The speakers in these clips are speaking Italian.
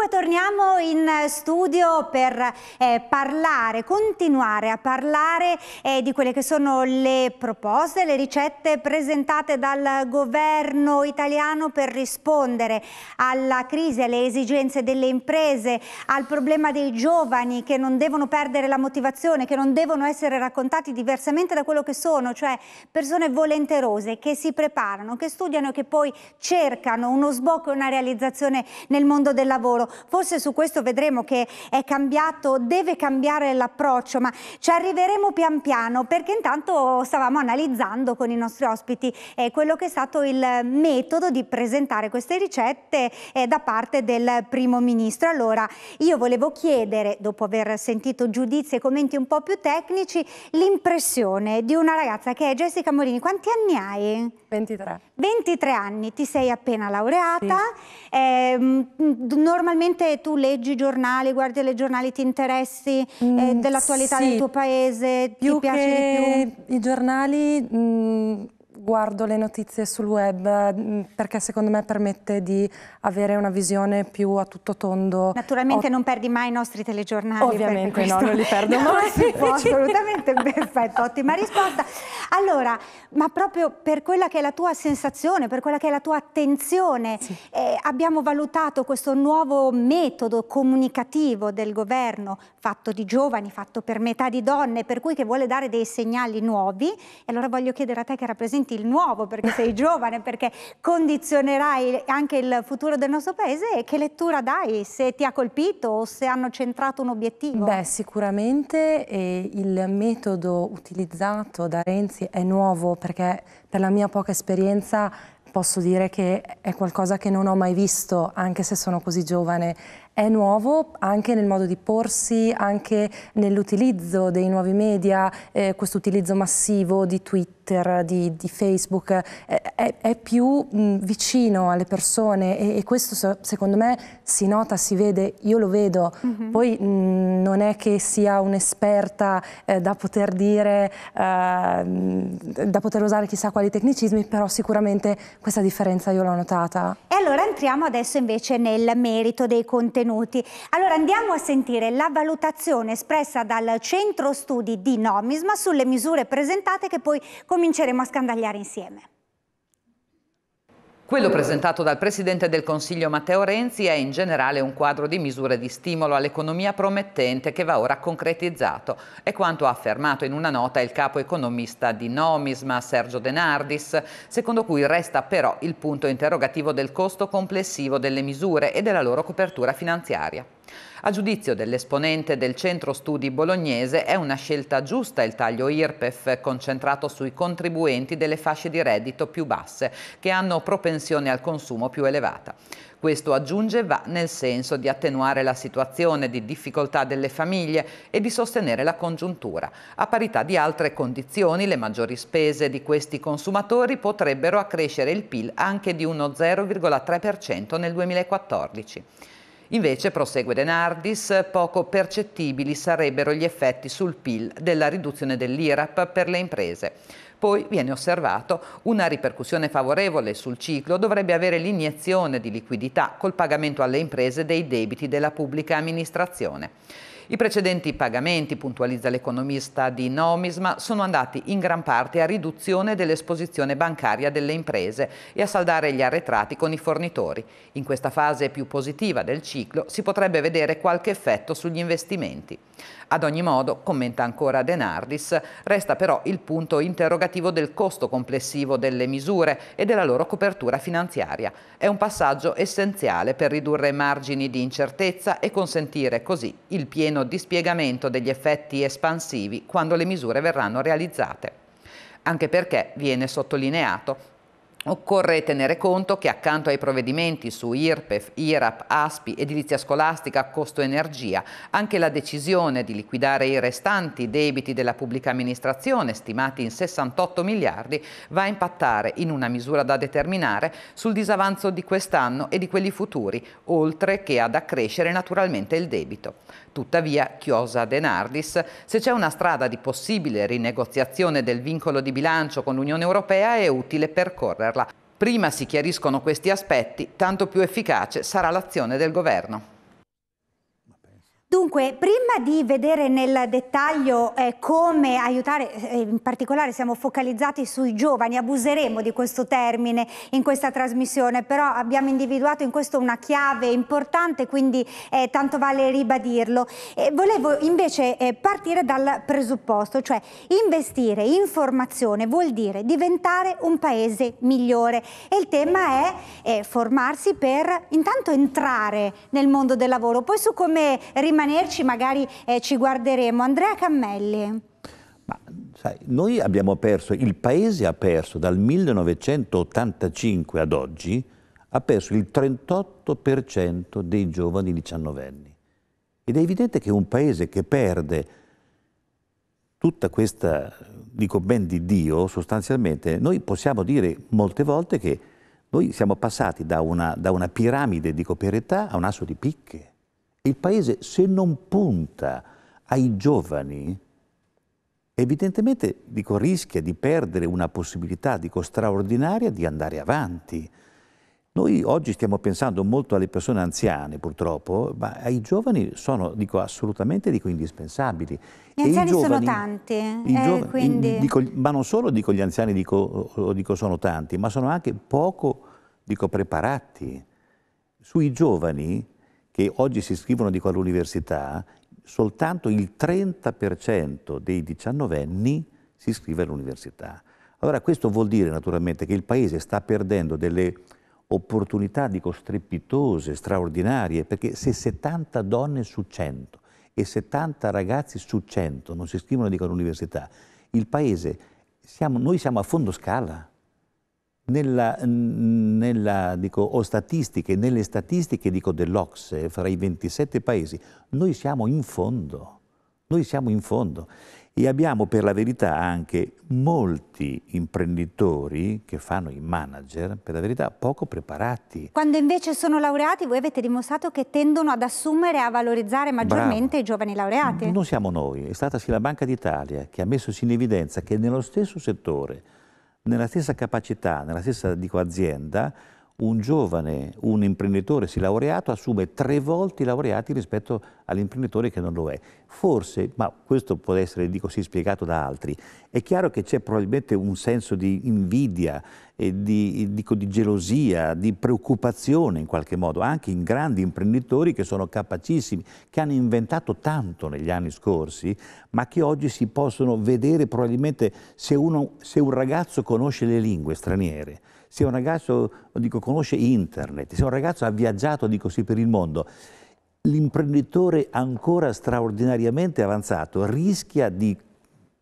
Dunque torniamo in studio per eh, parlare, continuare a parlare eh, di quelle che sono le proposte, le ricette presentate dal governo italiano per rispondere alla crisi, alle esigenze delle imprese, al problema dei giovani che non devono perdere la motivazione, che non devono essere raccontati diversamente da quello che sono, cioè persone volenterose che si preparano, che studiano e che poi cercano uno sbocco e una realizzazione nel mondo del lavoro forse su questo vedremo che è cambiato, deve cambiare l'approccio, ma ci arriveremo pian piano perché intanto stavamo analizzando con i nostri ospiti eh, quello che è stato il metodo di presentare queste ricette eh, da parte del primo ministro. Allora io volevo chiedere, dopo aver sentito giudizi e commenti un po' più tecnici, l'impressione di una ragazza che è Jessica Morini. Quanti anni hai? 23. 23 anni, ti sei appena laureata, sì. eh, normalmente tu leggi giornali, guardi le giornali, ti interessi mm, eh, dell'attualità sì. del tuo paese, più ti piace di più? i giornali... Mh mm, guardo le notizie sul web mm, perché secondo me permette di avere una visione più a tutto tondo. Naturalmente Ho... non perdi mai i nostri telegiornali. Ovviamente no, non li perdo no, mai. Si può, assolutamente, perfetto, ottima risposta. Allora, ma proprio per quella che è la tua sensazione, per quella che è la tua attenzione, sì. eh, abbiamo valutato questo nuovo metodo comunicativo del governo fatto di giovani, fatto per metà di donne, per cui che vuole dare dei segnali nuovi. E allora voglio chiedere a te che rappresenti sicuramente il nuovo perché sei giovane, perché condizionerai anche il futuro del nostro paese e che lettura dai se ti ha colpito o se hanno centrato un obiettivo? Beh, sicuramente eh, il metodo utilizzato da Renzi è nuovo perché per la mia poca esperienza posso dire che è qualcosa che non ho mai visto, anche se sono così giovane è nuovo anche nel modo di porsi, anche nell'utilizzo dei nuovi media, eh, questo utilizzo massivo di Twitter, di, di Facebook, eh, è, è, più mh, mm, vicino alle persone e, e, questo secondo me si nota, si vede, io lo vedo, mhm. mm -hmm. poi mh, non è che sia un'esperta eh, da poter dire, eh, da poter usare chissà quali tecnicismi, però sicuramente questa differenza io l'ho notata. E allora entriamo adesso invece nel merito dei contenuti contenuti. Allora andiamo a sentire la valutazione espressa dal Centro Studi di Nomisma sulle misure presentate che poi cominceremo a scandagliare insieme. Quello presentato dal Presidente del Consiglio Matteo Renzi è in generale un quadro di misure di stimolo all'economia promettente che va ora concretizzato. È quanto ha affermato in una nota il capo economista di Nomisma, Sergio De Nardis, secondo cui resta però il punto interrogativo del costo complessivo delle misure e della loro copertura finanziaria. A giudizio dell'esponente del centro studi bolognese è una scelta giusta il taglio IRPEF concentrato sui contribuenti delle fasce di reddito più basse che hanno propensione al consumo più elevata. Questo aggiunge va nel senso di attenuare la situazione di difficoltà delle famiglie e di sostenere la congiuntura. A parità di altre condizioni, le maggiori spese di questi consumatori potrebbero accrescere il PIL anche di uno 0,3% nel 2014. Invece, prosegue De Nardis, poco percettibili sarebbero gli effetti sul PIL della riduzione dell'IRAP per le imprese. Poi viene osservato una ripercussione favorevole sul ciclo dovrebbe avere l'iniezione di liquidità col pagamento alle imprese dei debiti della pubblica amministrazione. I precedenti pagamenti, puntualizza l'economista di Nomisma, sono andati in gran parte a riduzione dell'esposizione bancaria delle imprese e a saldare gli arretrati con i fornitori. In questa fase più positiva del ciclo si potrebbe vedere qualche effetto sugli investimenti. Ad ogni modo, commenta ancora De Nardis, resta però il punto interrogativo del costo complessivo delle misure e della loro copertura finanziaria. È un passaggio essenziale per ridurre margini di incertezza e consentire così il pieno pieno dispiegamento degli effetti espansivi quando le misure verranno realizzate. Anche perché, viene sottolineato, Occorre tenere conto che accanto ai provvedimenti su IRPEF, IRAP, ASPI, edilizia scolastica, costo energia, anche la decisione di liquidare i restanti debiti della pubblica amministrazione, stimati in 68 miliardi, va a impattare in una misura da determinare sul disavanzo di quest'anno e di quelli futuri, oltre che ad accrescere naturalmente il debito. Tuttavia, Chiosa De Nardis, se c'è una strada di possibile rinegoziazione del vincolo di bilancio con l'Unione Europea è utile percorrerla. Prima si chiariscono questi aspetti, tanto più efficace sarà l'azione del Governo. Dunque, prima di vedere nel dettaglio eh, come aiutare, eh, in particolare siamo focalizzati sui giovani, abuseremo di questo termine in questa trasmissione, però abbiamo individuato in questo una chiave importante, quindi eh, tanto vale ribadirlo. volevo invece eh, partire dal presupposto, cioè investire in formazione vuol dire diventare un paese migliore e il tema è eh, formarsi per intanto entrare nel mondo del lavoro, poi su come rimanere rimanerci magari eh, ci guarderemo. Andrea Cammelli. Ma, sai, noi abbiamo perso, il paese ha perso dal 1985 ad oggi, ha perso il 38% dei giovani diciannovenni. Ed è evidente che un paese che perde tutta questa, dico ben di Dio, sostanzialmente, noi possiamo dire molte volte che noi siamo passati da una, da una piramide di coperietà a un asso di picche. Il paese se non punta ai giovani, evidentemente dico, rischia di perdere una possibilità dico, straordinaria di andare avanti. Noi oggi stiamo pensando molto alle persone anziane purtroppo, ma ai giovani sono dico, assolutamente dico, indispensabili. Gli e anziani giovani, sono tanti, eh, giovani, quindi... dico, ma non solo dico, gli anziani dico, sono tanti, ma sono anche poco preparati. Sui giovani che oggi si iscrivono di quell'università, soltanto il 30% dei diciannovenni si iscrive all'università. Allora questo vuol dire naturalmente che il Paese sta perdendo delle opportunità, dico, strepitose, straordinarie, perché se 70 donne su 100 e 70 ragazzi su 100 non si iscrivono all'università, il Paese, siamo, noi siamo a fondo scala nella, nella, dico, statistiche, nelle statistiche dell'Ocse, fra i 27 paesi, noi siamo in fondo, noi siamo in fondo e abbiamo per la verità anche molti imprenditori che fanno i manager, per la verità poco preparati. Quando invece sono laureati voi avete dimostrato che tendono ad assumere e a valorizzare maggiormente Bravo. i giovani laureati. Non siamo noi, è stata sì la Banca d'Italia che ha messo in evidenza che nello stesso settore nella stessa capacità, nella stessa dico, azienda, un giovane, un imprenditore si laureato assume tre volte i laureati rispetto all'imprenditore che non lo è. Forse, ma questo può essere, dico sì, spiegato da altri, è chiaro che c'è probabilmente un senso di invidia, di, dico, di gelosia, di preoccupazione in qualche modo, anche in grandi imprenditori che sono capacissimi, che hanno inventato tanto negli anni scorsi, ma che oggi si possono vedere probabilmente se, uno, se un ragazzo conosce le lingue straniere, se un ragazzo dico, conosce internet, se un ragazzo ha viaggiato dico, sì, per il mondo, l'imprenditore ancora straordinariamente avanzato rischia di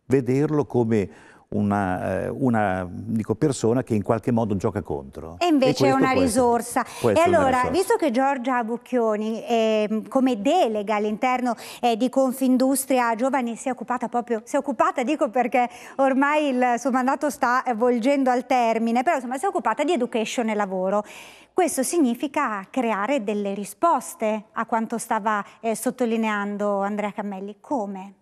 vederlo come una, eh, una dico, persona che in qualche modo gioca contro. E invece e è una risorsa. E allora, risorsa. visto che Giorgia Bucchioni eh, come delega all'interno eh, di Confindustria Giovani si è occupata proprio, si è occupata, dico perché ormai il suo mandato sta volgendo al termine, però insomma si è occupata di education e lavoro. Questo significa creare delle risposte a quanto stava eh, sottolineando Andrea Cammelli. Come?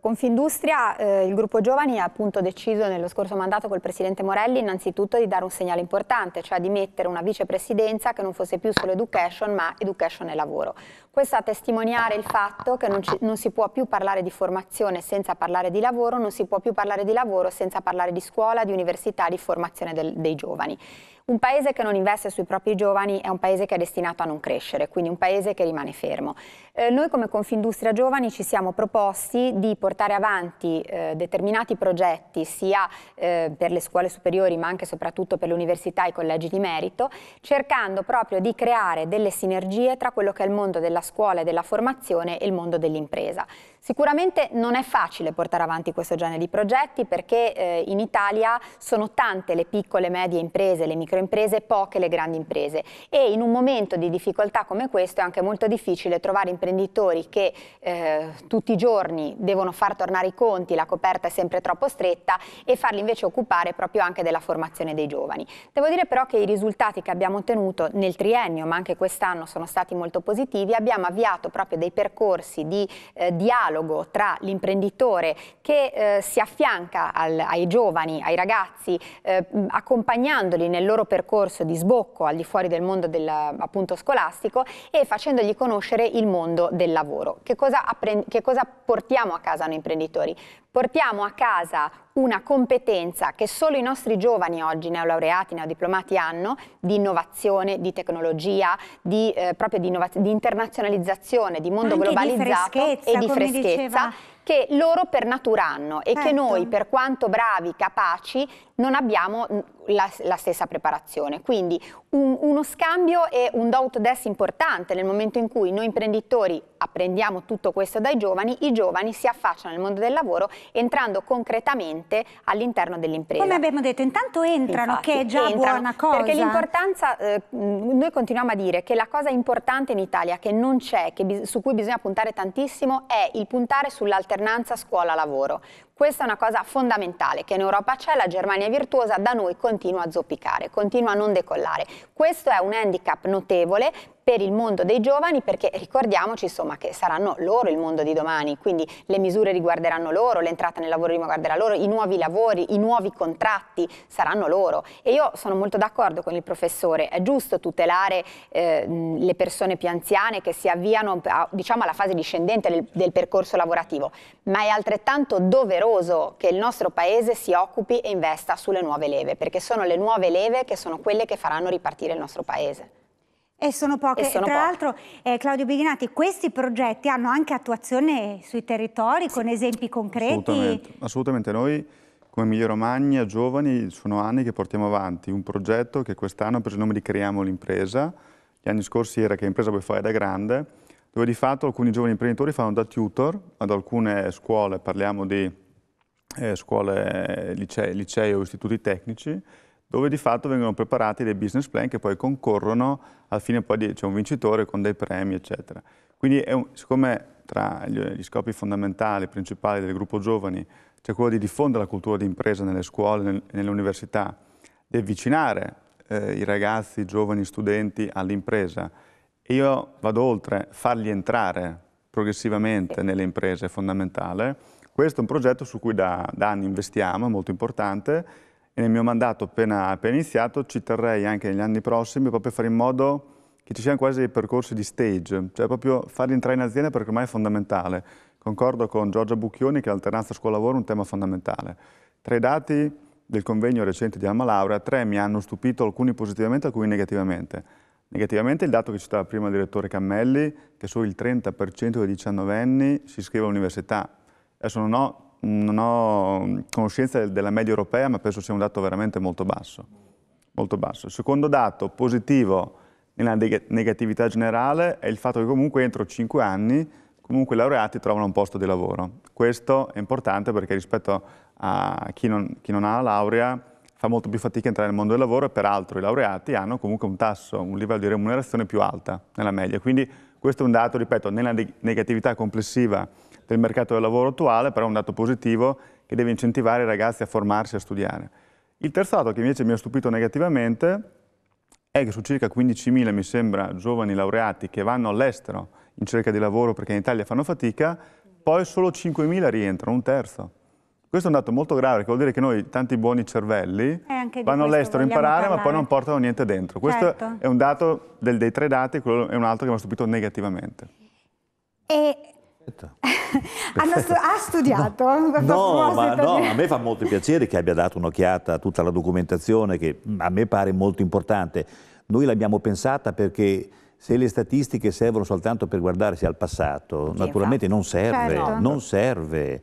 Confindustria, eh, il gruppo giovani ha appunto deciso nello scorso mandato col Presidente Morelli innanzitutto di dare un segnale importante, cioè di mettere una vicepresidenza che non fosse più solo education ma education e lavoro. Questo a testimoniare il fatto che non, ci, non si può più parlare di formazione senza parlare di lavoro, non si può più parlare di lavoro senza parlare di scuola, di università, di formazione del, dei giovani. Un paese che non investe sui propri giovani è un paese che è destinato a non crescere, quindi un paese che rimane fermo. Eh, noi come Confindustria Giovani ci siamo proposti di portare avanti eh, determinati progetti sia eh, per le scuole superiori ma anche e soprattutto per le università e i collegi di merito, cercando proprio di creare delle sinergie tra quello che è il mondo della scuola e della formazione e il mondo dell'impresa. Sicuramente non è facile portare avanti questo genere di progetti perché eh, in Italia sono tante le piccole e medie imprese, le microimprese, poche le grandi imprese e in un momento di difficoltà come questo è anche molto difficile trovare imprese imprenditori che eh, tutti i giorni devono far tornare i conti, la coperta è sempre troppo stretta e farli invece occupare proprio anche della formazione dei giovani. Devo dire però che i risultati che abbiamo ottenuto nel triennio, ma anche quest'anno sono stati molto positivi, abbiamo avviato proprio dei percorsi di eh, dialogo tra l'imprenditore che eh, si affianca al, ai giovani, ai ragazzi, eh, accompagnandoli nel loro percorso di sbocco al di fuori del mondo del, appunto, scolastico e facendogli conoscere il mondo mondo del lavoro. Che cosa, apprend- che cosa portiamo a casa noi imprenditori? Portiamo a casa una competenza che solo i nostri giovani oggi, neolaureati, neodiplomati hanno, di innovazione, di tecnologia, di, eh, proprio di, innova- di, internazionalizzazione, di mondo Anche globalizzato di e di freschezza. Diceva che loro per natura hanno e certo. che noi, per quanto bravi, capaci, non abbiamo la, la stessa preparazione. Quindi un, uno scambio e un do to des importante nel momento in cui noi imprenditori apprendiamo tutto questo dai giovani, i giovani si affacciano nel mondo del lavoro entrando concretamente all'interno dell'impresa. Come abbiamo detto, intanto entrano, Infatti, che è già entrano, buona cosa. Perché l'importanza, eh, noi continuiamo a dire che la cosa importante in Italia che non c'è, su cui bisogna puntare tantissimo, è il puntare sull'alternanza scuola-lavoro. Questa è una cosa fondamentale che in Europa c'è, la Germania è virtuosa, da noi continua a zoppicare, continua a non decollare. Questo è un handicap notevole per il mondo dei giovani perché ricordiamoci insomma, che saranno loro il mondo di domani, quindi le misure riguarderanno loro, l'entrata nel lavoro riguarderà loro, i nuovi lavori, i nuovi contratti saranno loro e io sono molto d'accordo con il professore, è giusto tutelare eh, le persone più anziane che si avviano a, diciamo, alla fase discendente del, del percorso lavorativo, ma è altrettanto doveroso che il nostro Paese si occupi e investa sulle nuove leve, perché sono le nuove leve che sono quelle che faranno ripartire il nostro Paese. E sono poche. E sono Tra l'altro, eh, Claudio Bighinati, questi progetti hanno anche attuazione sui territori sì. con esempi concreti? Assolutamente. Assolutamente. Noi come Emilia Romagna, giovani, sono anni che portiamo avanti un progetto che quest'anno ha preso il nome di Creiamo l'impresa. Gli anni scorsi era che impresa vuoi fare da grande, dove di fatto alcuni giovani imprenditori fanno da tutor ad alcune scuole, parliamo di eh, scuole, licei, licei o istituti tecnici, dove di fatto vengono preparati dei business plan che poi concorrono, al fine poi c'è cioè, un vincitore con dei premi, eccetera. Quindi un, siccome tra gli, gli scopi fondamentali, principali del gruppo giovani, c'è quello di diffondere la cultura di impresa nelle scuole, nel, nelle università, di avvicinare eh, i ragazzi, i giovani, studenti all'impresa. E io vado oltre, farli entrare progressivamente nelle imprese è fondamentale. Questo è un progetto su cui da, da anni investiamo, è molto importante, nel mio mandato appena, appena iniziato ci terrei anche negli anni prossimi proprio a fare in modo che ci siano quasi dei percorsi di stage, cioè proprio farli entrare in azienda perché ormai è fondamentale. Concordo con Giorgia Bucchioni che l'alternanza scuola-lavoro è un tema fondamentale. Tra i dati del convegno recente di Alma Laura, tre mi hanno stupito, alcuni positivamente, alcuni negativamente. Negativamente il dato che citava prima il direttore Cammelli, che solo il 30% dei 19 anni si iscrive all'università. Adesso non ho non ho conoscenza della media europea, ma penso sia un dato veramente molto basso. Molto basso. Il secondo dato positivo nella negatività generale è il fatto che comunque entro 5 anni comunque i laureati trovano un posto di lavoro. Questo è importante perché rispetto a chi non, chi non ha la laurea fa molto più fatica a entrare nel mondo del lavoro e peraltro i laureati hanno comunque un tasso, un livello di remunerazione più alta nella media. Quindi questo è un dato, ripeto, nella negatività complessiva del mercato del lavoro attuale, però è un dato positivo che deve incentivare i ragazzi a formarsi e a studiare. Il terzo dato che invece mi ha stupito negativamente è che su circa 15.000, mi sembra, giovani laureati che vanno all'estero in cerca di lavoro perché in Italia fanno fatica, poi solo 5.000 rientrano, un terzo. Questo è un dato molto grave, che vuol dire che noi, tanti buoni cervelli, eh, vanno all'estero a imparare, parlare. ma poi non portano niente dentro. Questo certo. è un dato del, dei tre dati, quello è un altro che mi ha stupito negativamente. E Perfetto. Perfetto. ha studiato? No, ma no, a me fa molto piacere che abbia dato un'occhiata a tutta la documentazione che a me pare molto importante. Noi l'abbiamo pensata perché se le statistiche servono soltanto per guardarsi al passato, sì, naturalmente esatto. non serve, certo. non serve,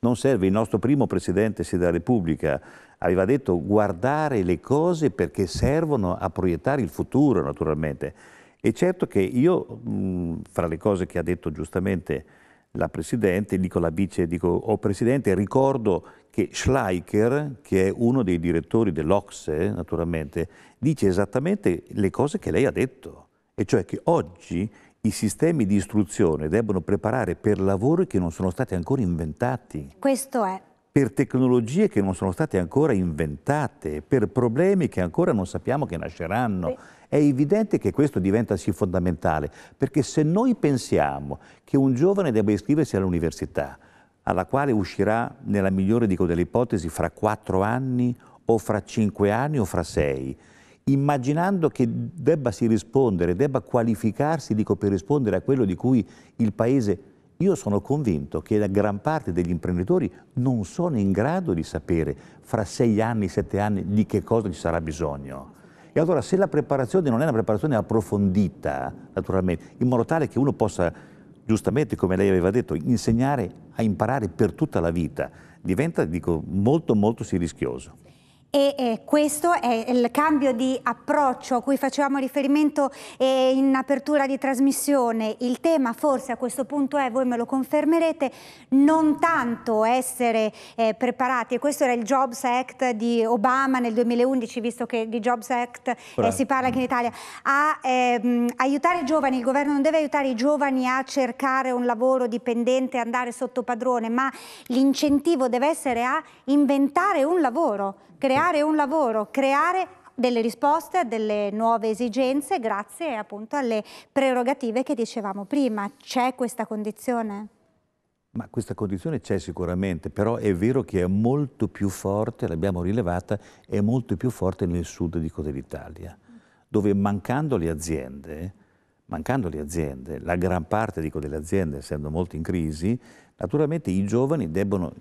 non serve. Il nostro primo Presidente della Repubblica aveva detto guardare le cose perché servono a proiettare il futuro, naturalmente. E certo che io, mh, mm, fra le cose che ha detto giustamente la Presidente, dico la Vice, dico, oh Presidente, ricordo che Schleicher, che è uno dei direttori dell'Ocse, eh, naturalmente, dice esattamente le cose che lei ha detto, e cioè che oggi i sistemi di istruzione debbono preparare per lavori che non sono stati ancora inventati. Questo è. Per tecnologie che non sono state ancora inventate, per problemi che ancora non sappiamo che nasceranno. Sì è evidente che questo diventa sì fondamentale, perché se noi pensiamo che un giovane debba iscriversi all'università, alla quale uscirà, nella migliore dico delle ipotesi, fra quattro anni o fra cinque anni o fra sei, immaginando che debba si rispondere, debba qualificarsi dico, per rispondere a quello di cui il Paese... Io sono convinto che la gran parte degli imprenditori non sono in grado di sapere fra sei anni, sette anni di che cosa ci sarà bisogno. E allora se la preparazione non è una preparazione approfondita, naturalmente, in modo tale che uno possa, giustamente come lei aveva detto, insegnare a imparare per tutta la vita, diventa, dico, molto molto si rischioso. E eh, questo è il cambio di approccio a cui facevamo riferimento eh, in apertura di trasmissione. Il tema forse a questo punto è, voi me lo confermerete, non tanto essere eh, preparati, e questo era il Jobs Act di Obama nel 2011, visto che di Jobs Act eh, si parla anche in Italia, a ehm, aiutare i giovani, il governo non deve aiutare i giovani a cercare un lavoro dipendente, andare sotto padrone, ma l'incentivo deve essere a inventare un lavoro creare un lavoro, creare delle risposte a delle nuove esigenze grazie appunto alle prerogative che dicevamo prima. C'è questa condizione? Ma questa condizione c'è sicuramente, però è vero che è molto più forte, l'abbiamo rilevata, è molto più forte nel sud dico, dell'Italia, dove mancando le aziende, mancando le aziende, la gran parte dico, delle aziende essendo molto in crisi, Naturalmente i giovani debbono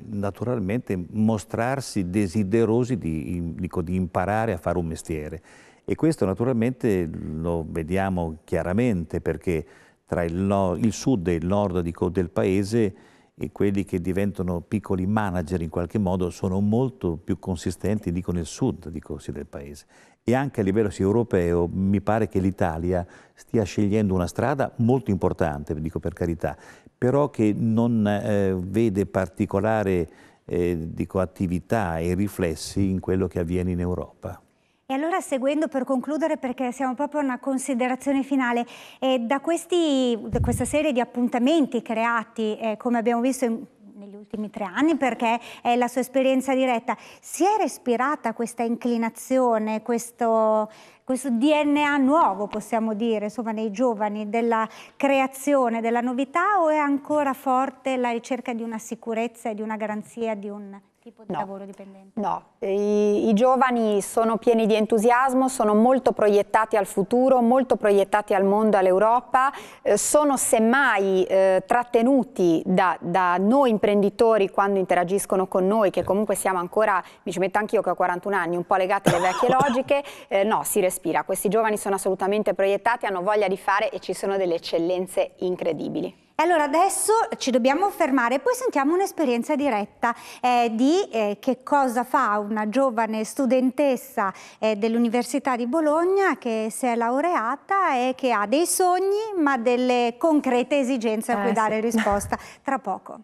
mostrarsi desiderosi di, dico, di imparare a fare un mestiere e questo naturalmente lo vediamo chiaramente perché tra il, nord, il sud e il nord dico, del paese e quelli che diventano piccoli manager in qualche modo sono molto più consistenti, dico nel sud, dico sì, del paese. E anche a livello sì, europeo mi pare che l'Italia stia scegliendo una strada molto importante, dico per carità, però che non eh, vede particolare eh, dico, attività e riflessi in quello che avviene in Europa. E allora seguendo per concludere perché siamo proprio a una considerazione finale, eh, da, questi, da, questa serie di appuntamenti creati, eh, come abbiamo visto in, negli ultimi tre anni perché è la sua esperienza diretta, si è respirata questa inclinazione, questo, questo DNA nuovo possiamo dire, insomma nei giovani, della creazione, della novità o è ancora forte la ricerca di una sicurezza e di una garanzia di un tipo di no. lavoro dipendente? No, I, I, giovani sono pieni di entusiasmo, sono molto proiettati al futuro, molto proiettati al mondo, all'Europa, eh, sono semmai eh, trattenuti da, da, noi imprenditori quando interagiscono con noi, che comunque siamo ancora, mi ci metto anch'io che ho 41 anni, un po' legati alle vecchie logiche, eh, no, si respira, questi giovani sono assolutamente proiettati, hanno voglia di fare e ci sono delle eccellenze incredibili. E allora adesso ci dobbiamo fermare, poi sentiamo un'esperienza diretta eh, di eh, che cosa fa una giovane studentessa eh, dell'Università di Bologna che si è laureata e che ha dei sogni ma delle concrete esigenze a cui eh, dare sì. risposta tra poco.